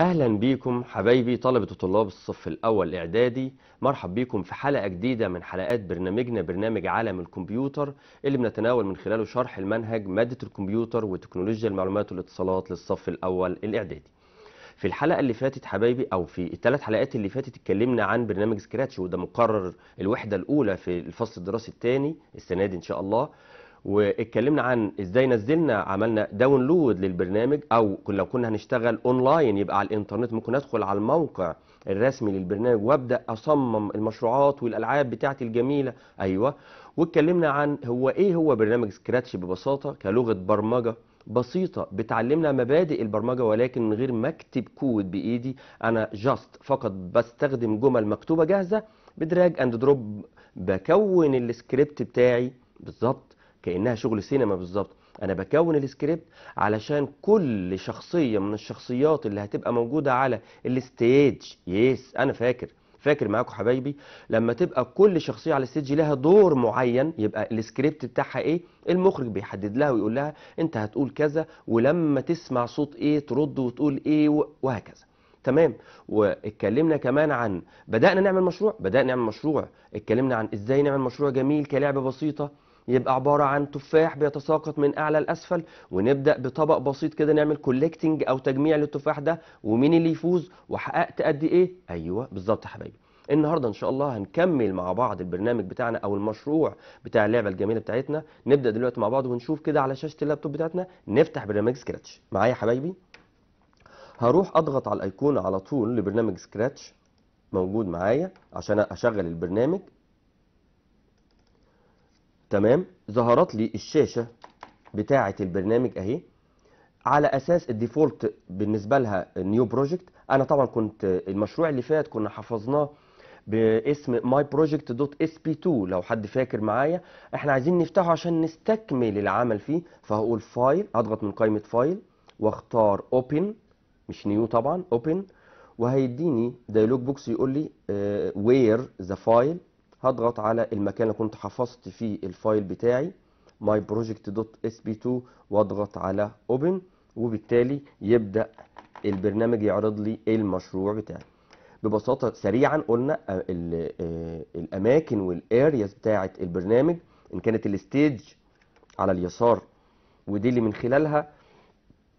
اهلا بيكم حبايبي طلبة وطلاب الصف الاول اعدادي مرحب بيكم في حلقة جديدة من حلقات برنامجنا برنامج عالم الكمبيوتر اللي بنتناول من خلاله شرح المنهج مادة الكمبيوتر وتكنولوجيا المعلومات والاتصالات للصف الاول الاعدادي في الحلقه اللي فاتت حبايبي او في الثلاث حلقات اللي فاتت اتكلمنا عن برنامج سكراتش وده مقرر الوحده الاولى في الفصل الدراسي الثاني السنه دي ان شاء الله واتكلمنا عن ازاي نزلنا عملنا داونلود للبرنامج او لو كنا هنشتغل اونلاين يبقى على الانترنت ممكن ادخل على الموقع الرسمي للبرنامج وابدا اصمم المشروعات والالعاب بتاعتي الجميله ايوه واتكلمنا عن هو ايه هو برنامج سكراتش ببساطه كلغه برمجه بسيطة بتعلمنا مبادئ البرمجة ولكن من غير ما اكتب كود بإيدي أنا جاست فقط بستخدم جمل مكتوبة جاهزة بدراج أند دروب بكون السكريبت بتاعي بالظبط كأنها شغل سينما بالظبط انا بكون السكريبت علشان كل شخصية من الشخصيات اللي هتبقى موجودة على الستيج يس انا فاكر فاكر معاكم حبايبي لما تبقى كل شخصيه على الستيج لها دور معين يبقى السكريبت بتاعها ايه المخرج بيحدد لها ويقول لها انت هتقول كذا ولما تسمع صوت ايه ترد وتقول ايه وهكذا تمام واتكلمنا كمان عن بدانا نعمل مشروع بدانا نعمل مشروع اتكلمنا عن ازاي نعمل مشروع جميل كلعبه بسيطه يبقى عبارة عن تفاح بيتساقط من أعلى لأسفل ونبدأ بطبق بسيط كده نعمل كولكتنج أو تجميع للتفاح ده ومين اللي يفوز وحققت قد إيه أيوه بالظبط يا حبايبي النهارده ان شاء الله هنكمل مع بعض البرنامج بتاعنا او المشروع بتاع اللعبه الجميله بتاعتنا نبدا دلوقتي مع بعض ونشوف كده على شاشه اللابتوب بتاعتنا نفتح برنامج سكراتش معايا يا حبايبي هروح اضغط على الايقونه على طول لبرنامج سكراتش موجود معايا عشان اشغل البرنامج تمام ظهرت لي الشاشه بتاعه البرنامج اهي على اساس الديفولت بالنسبه لها نيو بروجكت انا طبعا كنت المشروع اللي فات كنا حفظناه باسم myproject.sp2 لو حد فاكر معايا احنا عايزين نفتحه عشان نستكمل العمل فيه فهقول فايل اضغط من قائمه فايل واختار اوبن مش نيو طبعا اوبن وهيديني دايلوج بوكس يقول لي وير ذا فايل هضغط على المكان اللي كنت حفظت فيه الفايل بتاعي myproject.sp2 واضغط على open وبالتالي يبدأ البرنامج يعرض لي المشروع بتاعي ببساطة سريعا قلنا آه، آه، الأماكن والارياز بتاعة البرنامج إن كانت الستيج على اليسار ودي اللي من خلالها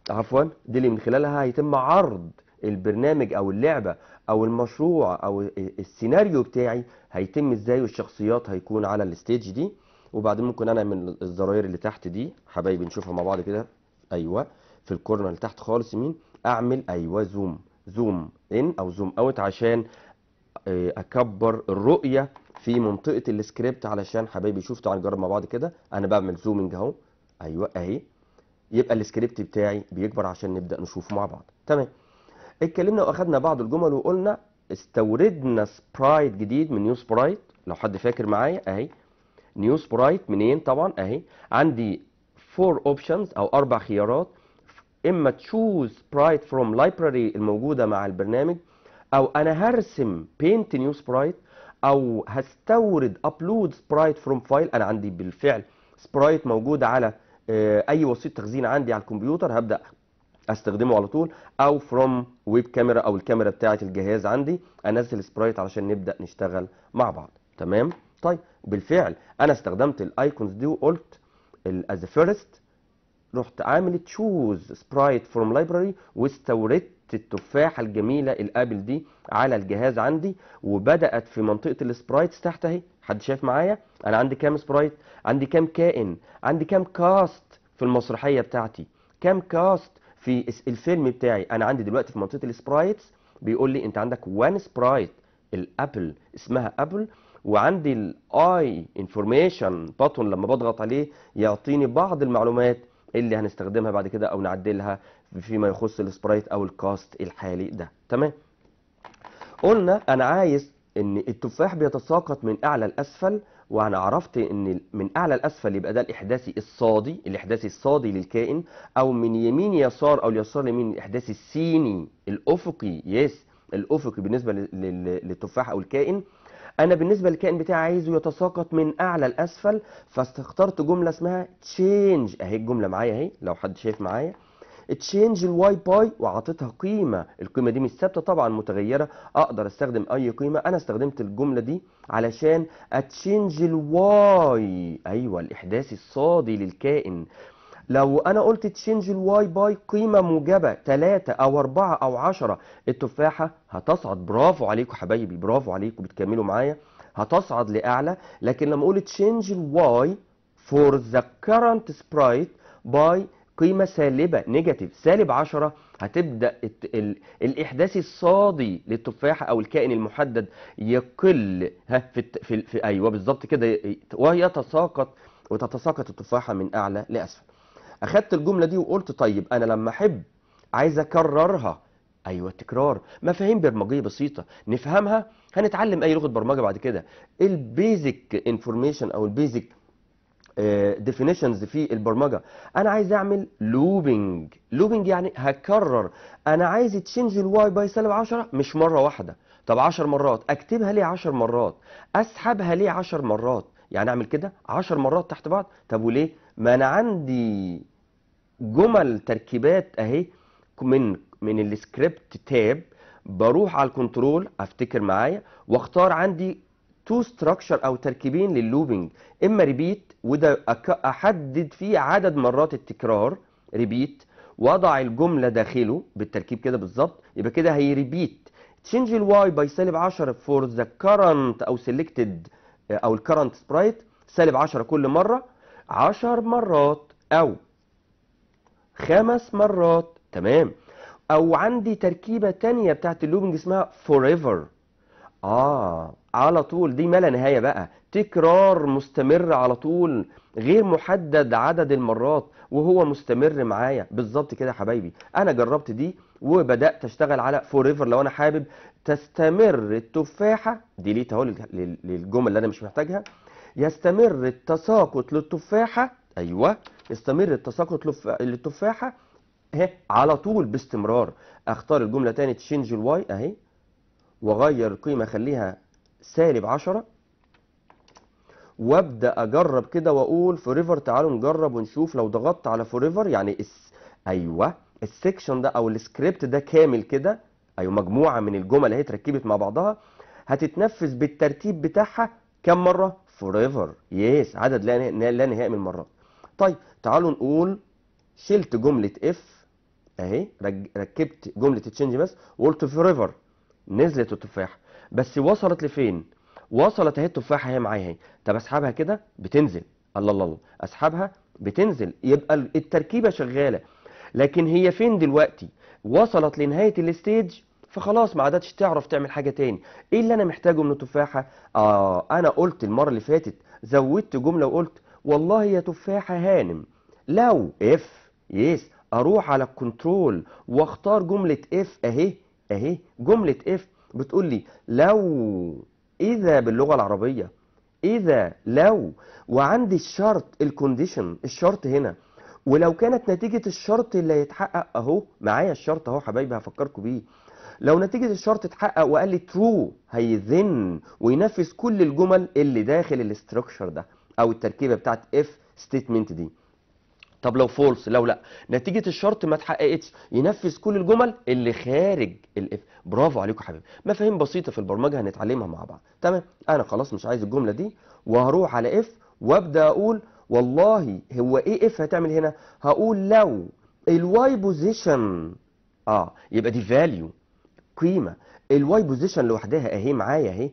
عفوا دي اللي من خلالها هيتم عرض البرنامج او اللعبه او المشروع او السيناريو بتاعي هيتم ازاي والشخصيات هيكون على الستيج دي وبعدين ممكن انا من الزراير اللي تحت دي حبايبي نشوفها مع بعض كده ايوه في الكورنر اللي تحت خالص يمين اعمل ايوه زوم زوم ان او زوم اوت عشان آه، اكبر الرؤيه في منطقه السكريبت علشان حبايبي شوف تعالوا نجرب مع بعض كده انا بعمل زومنج اهو ايوه اهي يبقى السكريبت بتاعي بيكبر عشان نبدا نشوفه مع بعض تمام اتكلمنا واخدنا بعض الجمل وقلنا استوردنا سبرايت جديد من نيو سبرايت لو حد فاكر معايا اهي نيو سبرايت منين طبعا اهي عندي فور اوبشنز او اربع خيارات اما تشوز سبرايت فروم لايبراري الموجوده مع البرنامج او انا هرسم بينت نيو سبرايت او هستورد ابلود سبرايت فروم فايل انا عندي بالفعل سبرايت موجود على آه، اي وسيط تخزين عندي على الكمبيوتر هبدا استخدمه على طول او فروم ويب كاميرا او الكاميرا بتاعه الجهاز عندي انزل سبرايت علشان نبدا نشتغل مع بعض تمام طيب بالفعل انا استخدمت الايكونز دي وقلت از فيرست رحت عامل تشوز سبرايت فروم لايبراري واستوردت التفاحه الجميله الابل دي على الجهاز عندي وبدات في منطقه السبرايتس تحت اهي حد شايف معايا انا عندي كام سبرايت عندي كام كائن عندي كام كاست في المسرحيه بتاعتي كام كاست في الفيلم بتاعي انا عندي دلوقتي في منطقه السبرايتس بيقول لي انت عندك وان سبرايت الابل اسمها ابل وعندي الاي انفورميشن باتون لما بضغط عليه يعطيني بعض المعلومات اللي هنستخدمها بعد كده او نعدلها فيما يخص السبرايت او الكاست الحالي ده تمام قلنا انا عايز ان التفاح بيتساقط من اعلى لاسفل وانا عرفت ان من اعلى لاسفل يبقى ده الاحداثي الصادي الاحداثي الصادي للكائن او من يمين يسار او اليسار يمين الاحداثي السيني الافقي يس الافقي بالنسبه للتفاح او الكائن انا بالنسبه للكائن بتاعي عايزه يتساقط من اعلى لاسفل فاخترت جمله اسمها تشينج اهي الجمله معايا اهي لو حد شايف معايا تشينج الواي باي وعطيتها قيمه القيمه دي مش ثابته طبعا متغيره اقدر استخدم اي قيمه انا استخدمت الجمله دي علشان اتشينج الواي ايوه الاحداث الصادي للكائن لو انا قلت تشينج الواي باي قيمه موجبه 3 او 4 او 10 التفاحه هتصعد برافو عليكم حبايبي برافو عليكم بتكملوا معايا هتصعد لاعلى لكن لما اقول تشينج الواي فور ذا كرنت سبرايت باي قيمة سالبة نيجاتيف سالب 10 هتبدأ الإحداث الصادي للتفاحة أو الكائن المحدد يقل ها في, في, في أيوه بالظبط كده ويتساقط وتتساقط التفاحة من أعلى لأسفل أخدت الجملة دي وقلت طيب أنا لما أحب عايز أكررها ايوه التكرار مفاهيم برمجيه بسيطه نفهمها هنتعلم اي لغه برمجه بعد كده البيزك انفورميشن او البيزك ديفينيشنز آه، في البرمجه انا عايز اعمل لوبينج لوبينج يعني هكرر انا عايز تشينج الواي باي سالب 10 مش مره واحده طب 10 مرات اكتبها ليه 10 مرات اسحبها ليه 10 مرات يعني اعمل كده 10 مرات تحت بعض طب وليه ما انا عندي جمل تركيبات اهي من من السكريبت تاب بروح على الكنترول افتكر معايا واختار عندي تو ستراكشر او تركيبين لللوبينج اما ريبيت وده احدد فيه عدد مرات التكرار ريبيت واضع الجمله داخله بالتركيب كده بالظبط يبقى كده هي ريبيت تشينج الواي باي سالب 10 فور ذا كرنت او سيلكتد آه، او الكرنت سبرايت سالب 10 كل مره 10 مرات او خمس مرات تمام او عندي تركيبه تانية بتاعت اللوبنج اسمها فور ايفر اه على طول دي ما لا نهاية بقى تكرار مستمر على طول غير محدد عدد المرات وهو مستمر معايا بالظبط كده يا حبايبي انا جربت دي وبدات اشتغل على فور ايفر لو انا حابب تستمر التفاحه ديليت اهو للجمل اللي انا مش محتاجها يستمر التساقط للتفاحه ايوه يستمر التساقط للتفاحه اهي على طول باستمرار اختار الجمله تاني تشينج الواي اهي واغير القيمه اخليها سالب 10 وابدا اجرب كده واقول فوريفر تعالوا نجرب ونشوف لو ضغطت على فوريفر يعني اس ايوه السكشن ده او السكريبت ده كامل كده ايوه مجموعه من الجمل اهي اتركبت مع بعضها هتتنفذ بالترتيب بتاعها كم مره فوريفر يس عدد لا, لا نهائي من المرات طيب تعالوا نقول شلت جمله اف اهي ركبت جمله تشينج بس وقلت فوريفر نزلت التفاحه بس وصلت لفين وصلت اهي التفاحه اهي معايا اهي طب اسحبها كده بتنزل الله الله الله اسحبها بتنزل يبقى التركيبه شغاله لكن هي فين دلوقتي وصلت لنهايه الستيج فخلاص ما عادتش تعرف تعمل حاجه تاني ايه اللي انا محتاجه من التفاحه اه انا قلت المره اللي فاتت زودت جمله وقلت والله يا تفاحه هانم لو اف يس اروح على الكنترول واختار جمله اف اهي اهي جمله اف بتقول لي لو اذا باللغه العربيه اذا لو وعندي الشرط الكونديشن الشرط هنا ولو كانت نتيجه الشرط اللي هيتحقق اهو معايا الشرط اهو حبايبي هفكركم بيه لو نتيجة الشرط اتحقق وقال لي ترو هيذن وينفذ كل الجمل اللي داخل الاستراكشر ده او التركيبة بتاعت اف ستيتمنت دي طب لو فولس لو لا نتيجه الشرط ما اتحققتش ينفذ كل الجمل اللي خارج الاف برافو عليكم يا حبيبي مفاهيم بسيطه في البرمجه هنتعلمها مع بعض تمام انا خلاص مش عايز الجمله دي وهروح على اف وابدا اقول والله هو ايه اف هتعمل هنا هقول لو الواي بوزيشن اه يبقى دي فاليو قيمه الواي بوزيشن لوحدها اهي معايا اهي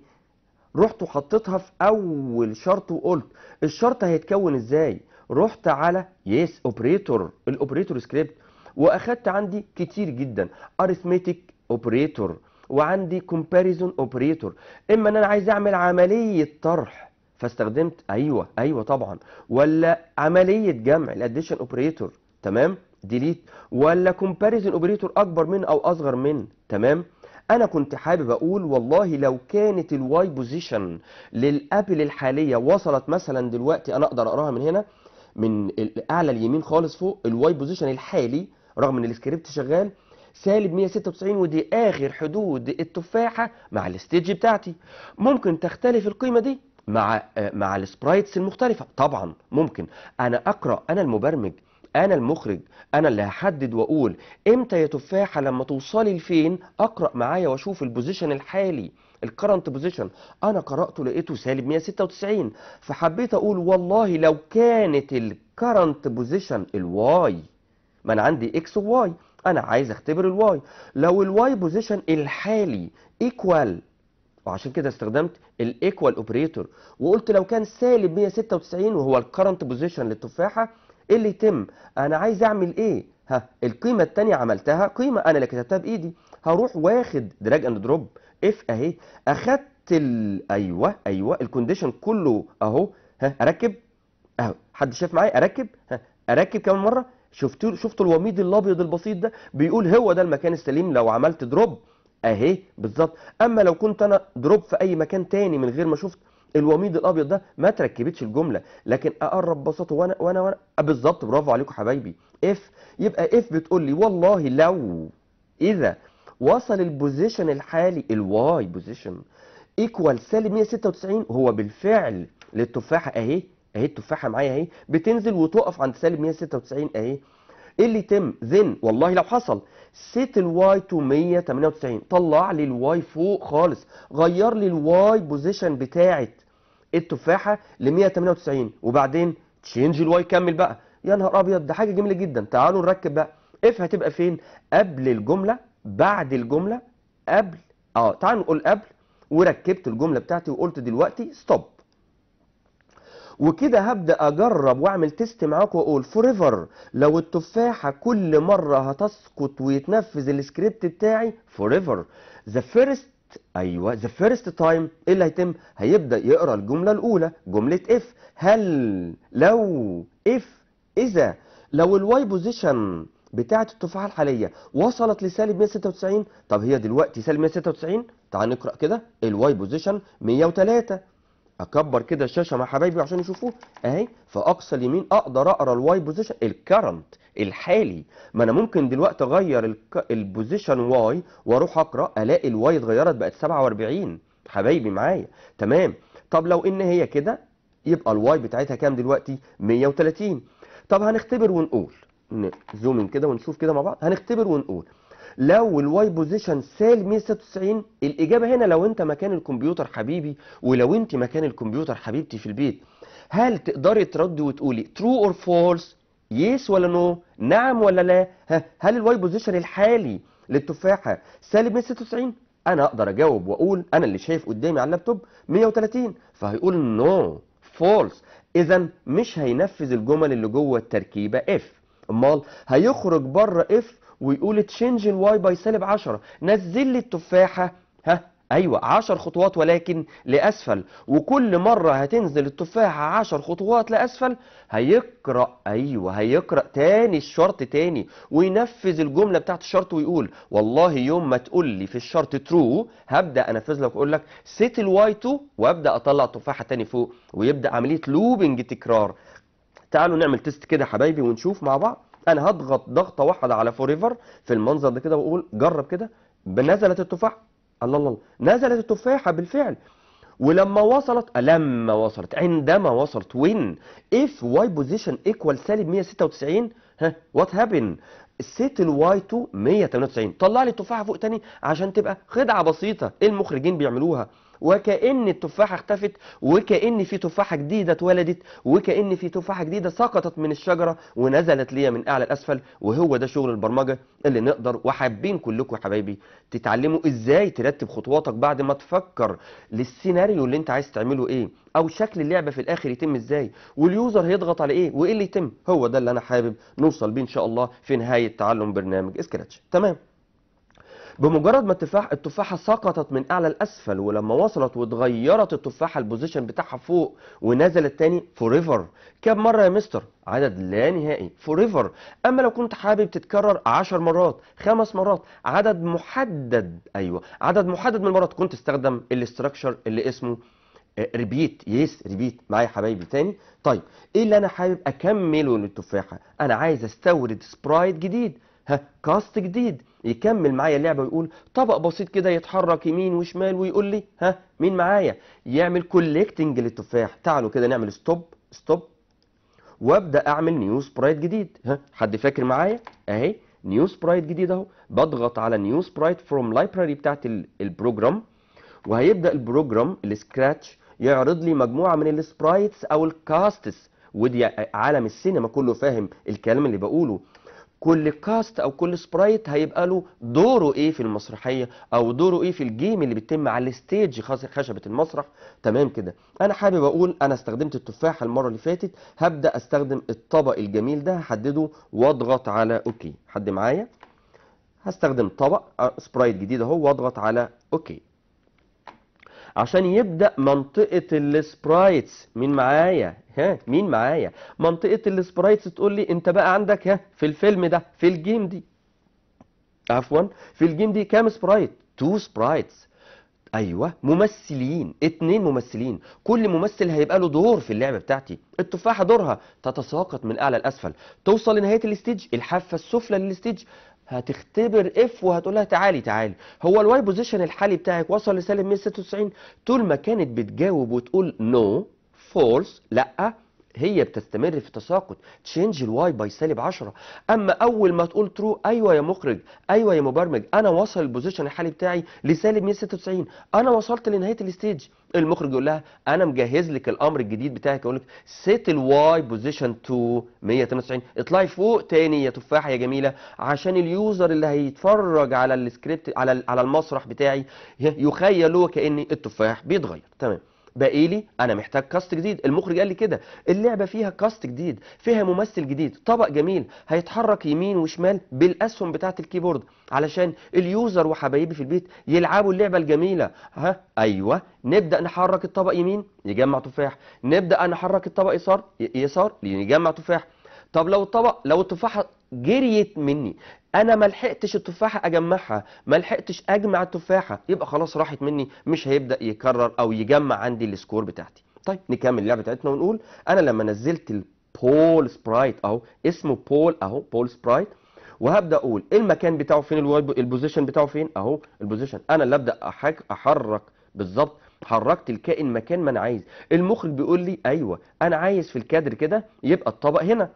رحت وحطيتها في اول شرط وقلت الشرط هيتكون ازاي رحت على يس اوبريتور الاوبريتور سكريبت واخدت عندي كتير جدا اريثمتيك اوبريتور وعندي كومباريزون اوبريتور اما ان انا عايز اعمل عمليه طرح فاستخدمت ايوه ايوه طبعا ولا عمليه جمع الاديشن اوبريتور تمام ديليت ولا كومباريزون اوبريتور اكبر من او اصغر من تمام انا كنت حابب اقول والله لو كانت الواي بوزيشن للابل الحاليه وصلت مثلا دلوقتي انا اقدر اقراها من هنا من اعلى اليمين خالص فوق الواي بوزيشن الحالي رغم ان السكريبت شغال سالب 196 ودي اخر حدود التفاحه مع الستيج بتاعتي ممكن تختلف القيمه دي مع آه، مع السبرايتس المختلفه طبعا ممكن انا اقرا انا المبرمج انا المخرج انا اللي هحدد واقول امتى يا تفاحه لما توصلي لفين اقرا معايا واشوف البوزيشن الحالي الكرنت بوزيشن انا قراته لقيته سالب 196 فحبيت اقول والله لو كانت الكرنت بوزيشن الواي ما انا عندي اكس وواي انا عايز اختبر الواي لو الواي بوزيشن الحالي ايكوال وعشان كده استخدمت الايكوال اوبريتور وقلت لو كان سالب 196 وهو الكرنت بوزيشن للتفاحه ايه اللي يتم انا عايز اعمل ايه ها القيمه الثانيه عملتها قيمه انا اللي كتبتها بايدي هروح واخد دراج اند دروب اف اهي اخدت ال... ايوه ايوه الكونديشن كله اهو ها اركب اهو حد شاف معايا اركب ها اركب كمان مره شفتوا شفتوا الوميض الابيض البسيط ده بيقول هو ده المكان السليم لو عملت دروب اهي بالظبط اما لو كنت انا دروب في اي مكان تاني من غير ما شفت الوميض الابيض ده ما تركبتش الجمله لكن اقرب بساطه وانا وانا وانا آه، بالظبط برافو عليكم حبايبي اف يبقى اف بتقول لي والله لو اذا وصل البوزيشن الحالي الواي بوزيشن ايكوال سالب 196 هو بالفعل للتفاحه اهي اهي التفاحه معايا اهي بتنزل وتقف عند سالب 196 اهي ايه اللي يتم ذن والله لو حصل سيت الواي تو 198 طلع لي الواي فوق خالص غير لي الواي بوزيشن بتاعه التفاحه ل 198 وبعدين تشينج الواي كمل بقى يا نهار ابيض ده حاجه جميله جدا تعالوا نركب بقى اف هتبقى فين قبل الجمله بعد الجملة قبل اه تعال نقول قبل وركبت الجملة بتاعتي وقلت دلوقتي ستوب وكده هبدأ أجرب وأعمل تيست معاكم وأقول فوريفر لو التفاحة كل مرة هتسقط ويتنفذ السكريبت بتاعي فوريفر ذا فيرست ايوه ذا فيرست تايم ايه اللي هيتم هيبدا يقرا الجمله الاولى جمله اف هل لو اف اذا لو الواي بوزيشن بتاعة التفاحة الحالية وصلت لسالب 196 طب هي دلوقتي سالب 196 تعال نقرأ كده الواي بوزيشن 103 اكبر كده الشاشه مع حبايبي عشان يشوفوه اهي فاقصى اليمين اقدر اقرا الواي بوزيشن الكرنت الحالي ما انا ممكن دلوقتي اغير البوزيشن واي واروح اقرا الاقي الواي اتغيرت بقت 47 حبايبي معايا تمام طب لو ان هي كده يبقى الواي بتاعتها كام دلوقتي 130 طب هنختبر ونقول نزوم كده ونشوف كده مع بعض هنختبر ونقول لو الواي بوزيشن سالب 196 الاجابه هنا لو انت مكان الكمبيوتر حبيبي ولو انت مكان الكمبيوتر حبيبتي في البيت هل تقدري تردي وتقولي ترو اور فولس يس ولا نو no. نعم ولا لا هل الواي بوزيشن الحالي للتفاحه سالب 196 انا اقدر اجاوب واقول انا اللي شايف قدامي على اللابتوب 130 فهيقول نو no. فولس اذا مش هينفذ الجمل اللي جوه التركيبه اف امال هيخرج بره اف ويقول تشينج الواي باي سالب 10 نزل لي التفاحه ها ايوه 10 خطوات ولكن لاسفل وكل مره هتنزل التفاحه 10 خطوات لاسفل هيقرا ايوه هيقرا تاني الشرط تاني وينفذ الجمله بتاعت الشرط ويقول والله يوم ما تقول لي في الشرط ترو هبدا انفذ لك واقول لك سيت الواي تو وابدا اطلع تفاحه تاني فوق ويبدا عمليه لوبنج تكرار تعالوا نعمل تيست كده حبايبي ونشوف مع بعض انا هضغط ضغطه واحده على فوريفر في المنظر ده كده واقول جرب كده نزلت التفاحه الله الله نزلت التفاحه بالفعل ولما وصلت لما وصلت عندما وصلت وين اف واي بوزيشن ايكوال سالب 196 ها وات هابن سيت الواي 2 198 طلع لي التفاحه فوق تاني عشان تبقى خدعه بسيطه ايه المخرجين بيعملوها وكأن التفاحة اختفت وكأن في تفاحة جديدة اتولدت وكأن في تفاحة جديدة سقطت من الشجرة ونزلت ليا من أعلى لأسفل وهو ده شغل البرمجة اللي نقدر وحابين كلكم يا حبايبي تتعلموا ازاي ترتب خطواتك بعد ما تفكر للسيناريو اللي انت عايز تعمله ايه او شكل اللعبة في الاخر يتم ازاي واليوزر هيضغط على ايه وايه اللي يتم هو ده اللي انا حابب نوصل بيه ان شاء الله في نهاية تعلم برنامج سكراتش تمام بمجرد ما التفاح التفاحه سقطت من اعلى لاسفل ولما وصلت واتغيرت التفاحه البوزيشن بتاعها فوق ونزلت تاني فور ايفر كم مره يا مستر عدد لا نهائي فور ايفر اما لو كنت حابب تتكرر 10 مرات خمس مرات عدد محدد ايوه عدد محدد من المرات كنت استخدم الاستراكشر اللي اسمه ريبيت يس ريبيت معايا حبايبي تاني طيب ايه اللي انا حابب اكمله للتفاحه انا عايز استورد سبرايت جديد ها كاست جديد يكمل معايا اللعبه ويقول طبق بسيط كده يتحرك يمين وشمال ويقول لي ها مين معايا يعمل كوليكتنج للتفاح تعالوا كده نعمل ستوب ستوب وابدا اعمل نيو سبرايت جديد ها حد فاكر معايا اهي نيو سبرايت جديد اهو بضغط على نيو سبرايت فروم لايبراري بتاعت البروجرام وهيبدا البروجرام السكراتش يعرض لي مجموعه من السبرايتس او الكاستس ودي عالم السينما كله فاهم الكلام اللي بقوله كل كاست او كل سبرايت هيبقى له دوره ايه في المسرحيه او دوره ايه في الجيم اللي بيتم على الستيج خشبه المسرح تمام كده انا حابب اقول انا استخدمت التفاحه المره اللي فاتت هبدا استخدم الطبق الجميل ده هحدده واضغط على اوكي حد معايا هستخدم طبق سبرايت آه، جديد اهو واضغط على اوكي عشان يبدأ منطقة السبرايتس مين معايا ها مين معايا منطقة السبرايتس تقول لي انت بقى عندك ها في الفيلم ده في الجيم دي عفوا في الجيم دي كام سبرايت تو سبرايتس ايوه ممثلين اتنين ممثلين كل ممثل هيبقى له دور في اللعبه بتاعتي التفاحه دورها تتساقط من اعلى لاسفل توصل لنهايه الاستيج الحافه السفلى للاستيج هتختبر اف وهتقول لها تعالي تعالي هو الواي بوزيشن الحالي بتاعك وصل لسالب 196 طول ما كانت بتجاوب وتقول نو no, فولس لا هي بتستمر في تساقط تشينج الواي باي سالب 10 اما اول ما تقول ترو ايوه يا مخرج ايوه يا مبرمج انا وصل البوزيشن الحالي بتاعي لسالب 196 انا وصلت لنهايه الستيج المخرج يقول لها انا مجهز لك الامر الجديد بتاعك يقول لك سيت الواي بوزيشن تو 192 اطلعي فوق تاني يا تفاحه يا جميله عشان اليوزر اللي هيتفرج على السكريبت على على المسرح بتاعي يخيل هو كان التفاح بيتغير تمام باقي إيه لي انا محتاج كاست جديد المخرج قال لي كده اللعبه فيها كاست جديد فيها ممثل جديد طبق جميل هيتحرك يمين وشمال بالاسهم بتاعه الكيبورد علشان اليوزر وحبايبي في البيت يلعبوا اللعبه الجميله ها ايوه نبدا نحرك الطبق يمين يجمع تفاح نبدا نحرك الطبق يسار يسار يجمع تفاح طب لو الطبق لو التفاحه جريت مني انا ما لحقتش التفاحه اجمعها ما لحقتش اجمع التفاحه يبقى خلاص راحت مني مش هيبدا يكرر او يجمع عندي السكور بتاعتي طيب نكمل اللعبه بتاعتنا ونقول انا لما نزلت البول سبرايت اهو اسمه بول اهو بول سبرايت وهبدا اقول إيه المكان بتاعه فين البوزيشن بتاعه فين اهو البوزيشن انا اللي ابدا احرك بالظبط حركت الكائن مكان ما انا عايز المخرج بيقول لي ايوه انا عايز في الكادر كده يبقى الطبق هنا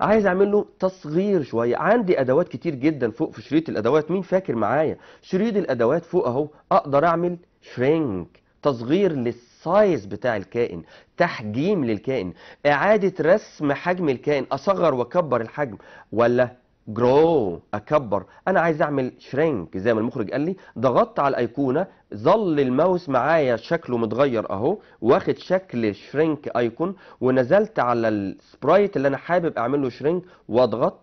عايز اعمل له تصغير شويه عندي ادوات كتير جدا فوق في شريط الادوات مين فاكر معايا شريط الادوات فوق اهو اقدر اعمل شرينك تصغير للسايز بتاع الكائن تحجيم للكائن اعاده رسم حجم الكائن اصغر واكبر الحجم ولا جرو اكبر انا عايز اعمل شرينك زي ما المخرج قال لي ضغطت على الايقونه ظل الماوس معايا شكله متغير اهو واخد شكل شرينك ايكون ونزلت على السبرايت اللي انا حابب اعمل له شرينك واضغط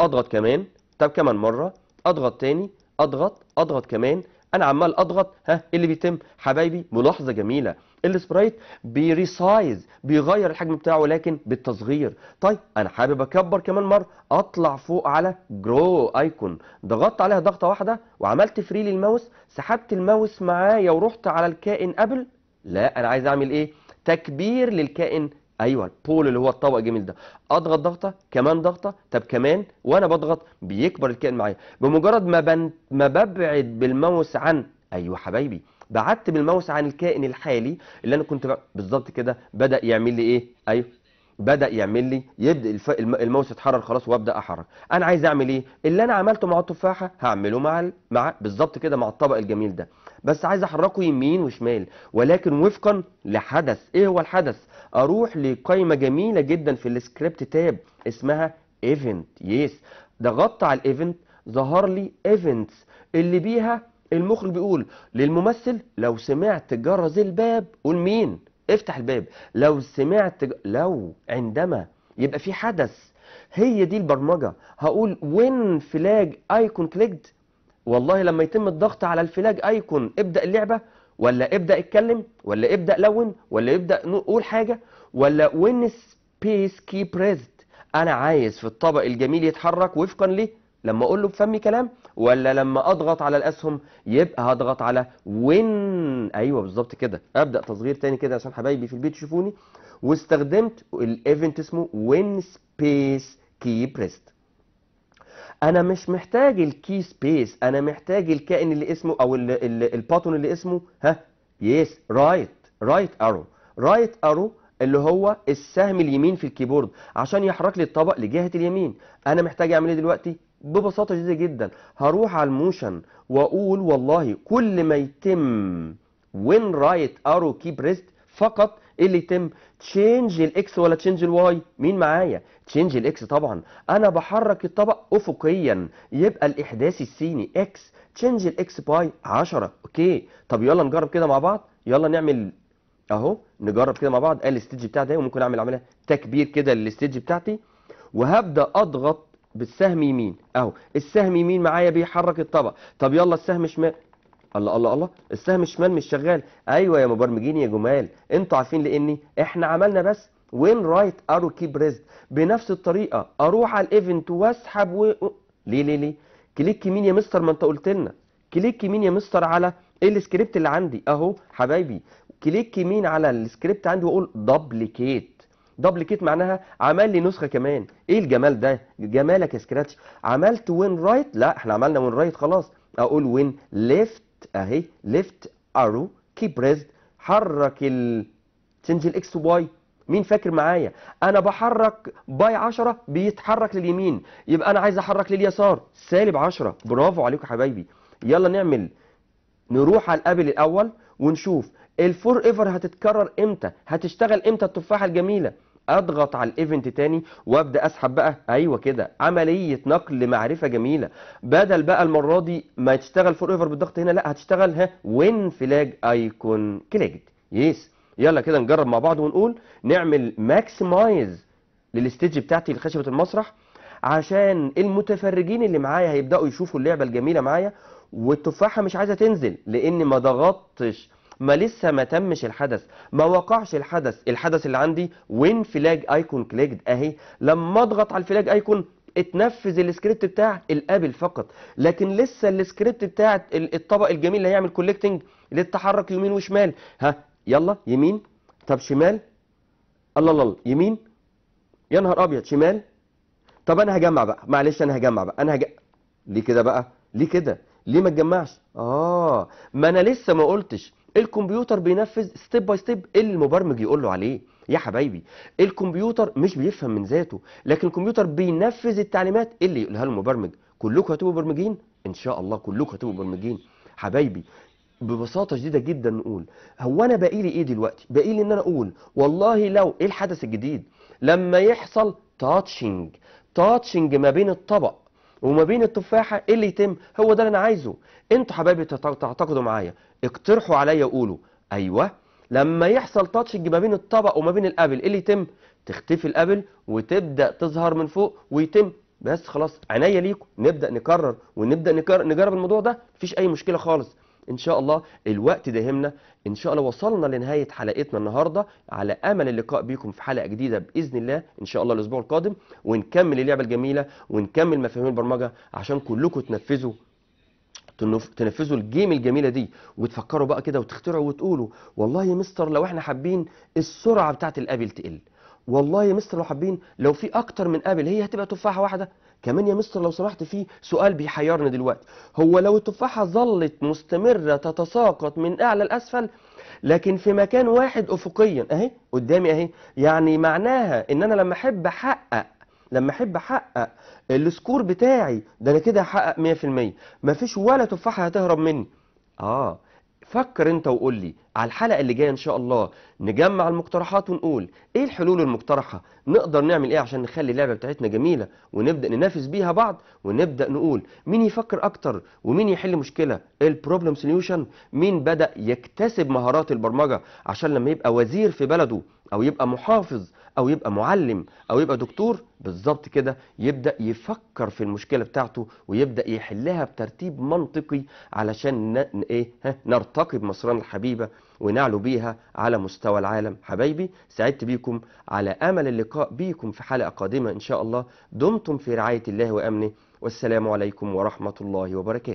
اضغط كمان طب كمان مره اضغط تاني اضغط اضغط كمان انا عمال اضغط ها ايه اللي بيتم حبايبي ملاحظه جميله السبرايت بيريسايز بيغير الحجم بتاعه لكن بالتصغير طيب انا حابب اكبر كمان مره اطلع فوق على جرو ايكون ضغطت عليها ضغطه واحده وعملت فري للماوس سحبت الماوس معايا ورحت على الكائن قبل لا انا عايز اعمل ايه تكبير للكائن ايوه البول اللي هو الطبق الجميل ده اضغط ضغطه كمان ضغطه طب كمان وانا بضغط بيكبر الكائن معايا بمجرد ما بن... ما ببعد بالماوس عن ايوه حبايبي بعدت بالماوس عن الكائن الحالي اللي انا كنت ب... بالظبط كده بدا يعمل لي ايه ايوه بدا يعمل لي يبدا الف... الماوس يتحرر خلاص وابدا احرك انا عايز اعمل ايه اللي انا عملته مع التفاحه هعمله مع ال... مع بالظبط كده مع الطبق الجميل ده بس عايز احركه يمين وشمال ولكن وفقا لحدث ايه هو الحدث اروح لقائمه جميله جدا في السكريبت تاب اسمها ايفنت يس ضغطت على الايفنت ظهر لي ايفنتس اللي بيها المخرج بيقول للممثل لو سمعت جرس الباب قول مين افتح الباب لو سمعت لو عندما يبقى في حدث هي دي البرمجة هقول وين فلاج ايكون كليكد والله لما يتم الضغط على الفلاج ايكون ابدأ اللعبة ولا ابدأ اتكلم ولا ابدأ لون ولا ابدأ قول حاجة ولا وين سبيس كي pressed انا عايز في الطبق الجميل يتحرك وفقا ليه لما اقول له بفمي كلام ولا لما اضغط على الاسهم يبقى هضغط على وين ايوه بالظبط كده ابدا تصغير تاني كده عشان حبايبي في البيت يشوفوني واستخدمت الايفنت اسمه وين سبيس كي بريست انا مش محتاج الكي سبيس انا محتاج الكائن اللي اسمه او الباتون اللي اسمه ها يس رايت رايت ارو رايت ارو اللي هو السهم اليمين في الكيبورد عشان يحرك لي الطبق لجهه اليمين انا محتاج اعمل ايه دلوقتي ببساطة شديدة جدا هروح على الموشن واقول والله كل ما يتم وين رايت ارو كي بريست فقط ايه اللي يتم تشينج الاكس ولا تشينج الواي مين معايا تشينج الاكس طبعا انا بحرك الطبق افقيا يبقى الاحداثي السيني اكس تشينج الاكس باي 10 اوكي طب يلا نجرب كده مع بعض يلا نعمل اهو نجرب كده مع بعض ادي الستيج بتاعتي وممكن اعمل عمليه تكبير كده للستيج بتاعتي وهبدا اضغط بالسهم يمين اهو السهم يمين معايا بيحرك الطبق طب يلا السهم شمال الله الله الله السهم شمال مش شغال ايوه يا مبرمجين يا جمال انتوا عارفين لاني احنا عملنا بس وين رايت ارو كي بريست بنفس الطريقه اروح على الايفنت واسحب و... ليه ليه ليه كليك يمين يا مستر ما انت قلت لنا كليك يمين يا مستر على السكريبت اللي عندي اهو حبايبي كليك يمين على السكريبت عندي واقول دبليكيت كيت معناها عمل لي نسخه كمان ايه الجمال ده جمالك يا سكراتش عملت وين رايت لا احنا عملنا وين رايت خلاص اقول وين ليفت اهي ليفت ارو كي بريزد حرك ال تنزل اكس واي مين فاكر معايا انا بحرك باي 10 بيتحرك لليمين يبقى انا عايز احرك لليسار سالب 10 برافو عليكم يا حبايبي يلا نعمل نروح على الابل الاول ونشوف الفور ايفر هتتكرر امتى هتشتغل امتى التفاحه الجميله اضغط على الايفنت تاني وابدا اسحب بقى ايوه كده عمليه نقل لمعرفه جميله بدل بقى المره دي ما تشتغل فور ايفر بالضغط هنا لا هتشتغل ها وين فلاج ايكون كليكت يس يلا كده نجرب مع بعض ونقول نعمل ماكسمايز للاستيج بتاعتي لخشبه المسرح عشان المتفرجين اللي معايا هيبداوا يشوفوا اللعبه الجميله معايا والتفاحه مش عايزه تنزل لان ما ضغطتش ما لسه ما تمش الحدث ما وقعش الحدث الحدث اللي عندي وين فلاج ايكون كليكد اهي لما اضغط على الفلاج ايكون اتنفذ السكريبت بتاع الابل فقط لكن لسه السكريبت بتاع الطبق الجميل اللي هيعمل كولكتنج للتحرك يمين وشمال ها يلا يمين طب شمال الله الله يمين يا نهار ابيض شمال طب انا هجمع بقى معلش انا هجمع بقى انا هج... ليه كده بقى ليه كده ليه ما تجمعش اه ما انا لسه ما قلتش الكمبيوتر بينفذ ستيب باي ستيب اللي المبرمج يقول له عليه يا حبايبي الكمبيوتر مش بيفهم من ذاته لكن الكمبيوتر بينفذ التعليمات إيه اللي يقولها المبرمج كلكم هتبقوا مبرمجين ان شاء الله كلكم هتبقوا مبرمجين حبايبي ببساطه شديده جدا نقول هو انا باقي لي ايه دلوقتي باقي لي ان انا اقول والله لو ايه الحدث الجديد لما يحصل تاتشنج تاتشنج ما بين الطبق وما بين التفاحه ايه اللي يتم هو ده اللي انا عايزه انتوا حبايبي تعتقدوا معايا اقترحوا عليا قولوا ايوه لما يحصل تاتشنج ما بين الطبق وما بين الابل ايه اللي يتم تختفي الابل وتبدا تظهر من فوق ويتم بس خلاص عينيا ليكم نبدا نكرر ونبدا نكرر نجرب الموضوع ده مفيش اي مشكله خالص ان شاء الله الوقت داهمنا ان شاء الله وصلنا لنهايه حلقتنا النهارده على امل اللقاء بيكم في حلقه جديده باذن الله ان شاء الله الاسبوع القادم ونكمل اللعبه الجميله ونكمل مفاهيم البرمجه عشان كلكم تنفذوا تنفذوا الجيم الجميله دي وتفكروا بقى كده وتخترعوا وتقولوا والله يا مستر لو احنا حابين السرعه بتاعه الابل تقل والله يا مستر لو حابين لو في اكتر من ابل هي هتبقى تفاحه واحده كمان يا مستر لو سمحت في سؤال بيحيرنا دلوقتي هو لو التفاحه ظلت مستمره تتساقط من اعلى لاسفل لكن في مكان واحد افقيا اهي قدامي اهي يعني معناها ان انا لما احب احقق لما احب احقق السكور بتاعي ده انا كده هحقق 100% مفيش ولا تفاحه هتهرب مني اه فكر انت وقول لي على الحلقه اللي جايه ان شاء الله نجمع المقترحات ونقول ايه الحلول المقترحه نقدر نعمل ايه عشان نخلي اللعبه بتاعتنا جميله ونبدا ننافس بيها بعض ونبدا نقول مين يفكر اكتر ومين يحل مشكله البروبلم سوليوشن مين بدا يكتسب مهارات البرمجه عشان لما يبقى وزير في بلده او يبقى محافظ او يبقى معلم او يبقى دكتور بالظبط كده يبدا يفكر في المشكله بتاعته ويبدا يحلها بترتيب منطقي علشان ن... ايه نرتقي بمصرنا الحبيبه ونعلو بيها على مستوى العالم حبايبي سعدت بيكم على امل اللقاء بيكم في حلقه قادمه ان شاء الله دمتم في رعايه الله وامنه والسلام عليكم ورحمه الله وبركاته